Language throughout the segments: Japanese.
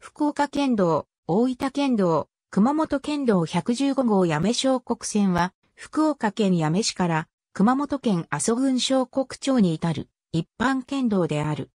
福岡県道、大分県道、熊本県道115号八女小国線は、福岡県八女市から熊本県阿蘇郡小国町に至る一般県道である。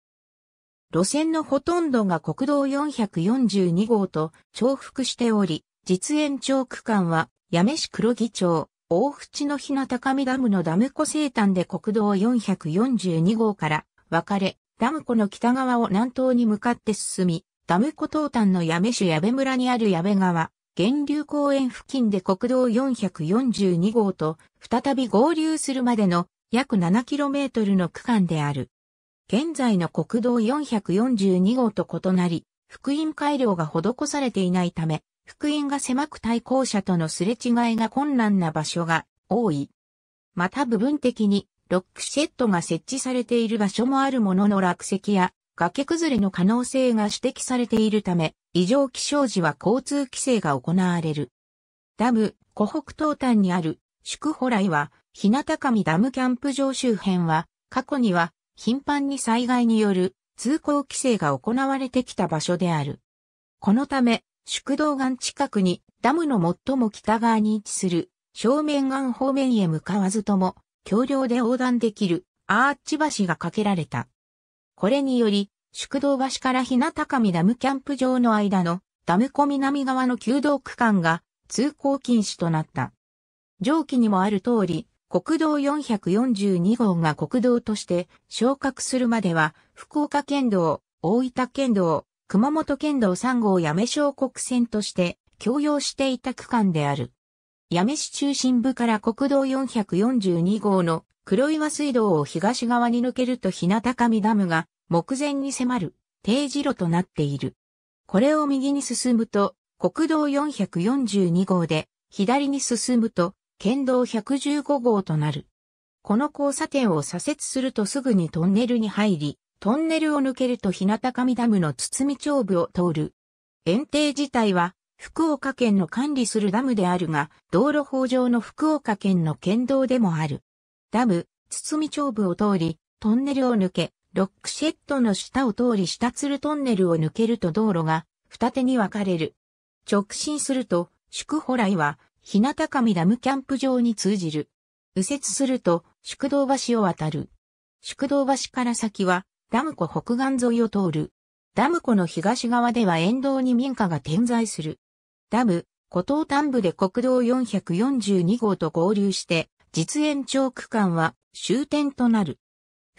路線のほとんどが国道442号と重複しており、実演長区間は八女市黒木町、大淵の日の高見ダムのダム湖西端で国道442号から分かれ、ダム湖の北側を南東に向かって進み、ダム湖東端の八女市矢部村にある矢部川、源流公園付近で国道442号と再び合流するまでの約 7km の区間である。現在の国道442号と異なり、福音改良が施されていないため、福音が狭く対向車とのすれ違いが困難な場所が多い。また部分的にロックシェットが設置されている場所もあるものの落石や崖崩れの可能性が指摘されているため、異常気象時は交通規制が行われる。ダム、湖北東端にある、宿保来は、日向上ダムキャンプ場周辺は、過去には、頻繁に災害による通行規制が行われてきた場所である。このため、宿道岸近くにダムの最も北側に位置する正面岸方面へ向かわずとも、橋梁で横断できるアーチ橋が架けられた。これにより、宿道橋から日向上ダムキャンプ場の間のダム湖南側の旧道区間が通行禁止となった。上記にもある通り、国道442号が国道として昇格するまでは、福岡県道、大分県道、熊本県道3号八女小国線として共用していた区間である。八女市中心部から国道442号の黒岩水道を東側に抜けると日向上ダムが目前に迫る定時路となっている。これを右に進むと、国道442号で、左に進むと、県道115号となる。この交差点を左折するとすぐにトンネルに入り、トンネルを抜けると日向上ダムの堤町部を通る。園庭自体は、福岡県の管理するダムであるが、道路法上の福岡県の県道でもある。ダム、堤町部を通り、トンネルを抜け、ロックシェットの下を通り下鶴トンネルを抜けると道路が二手に分かれる。直進すると、宿保来は、日向上ダムキャンプ場に通じる。右折すると、宿道橋を渡る。宿道橋から先は、ダム湖北岸沿いを通る。ダム湖の東側では沿道に民家が点在する。ダム、湖東端部で国道442号と合流して、実延長区間は終点となる。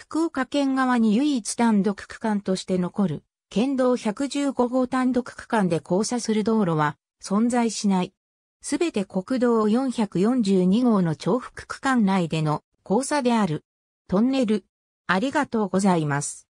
福岡県側に唯一単独区間として残る、県道115号単独区間で交差する道路は存在しない。すべて国道442号の重複区間内での交差である。トンネル。ありがとうございます。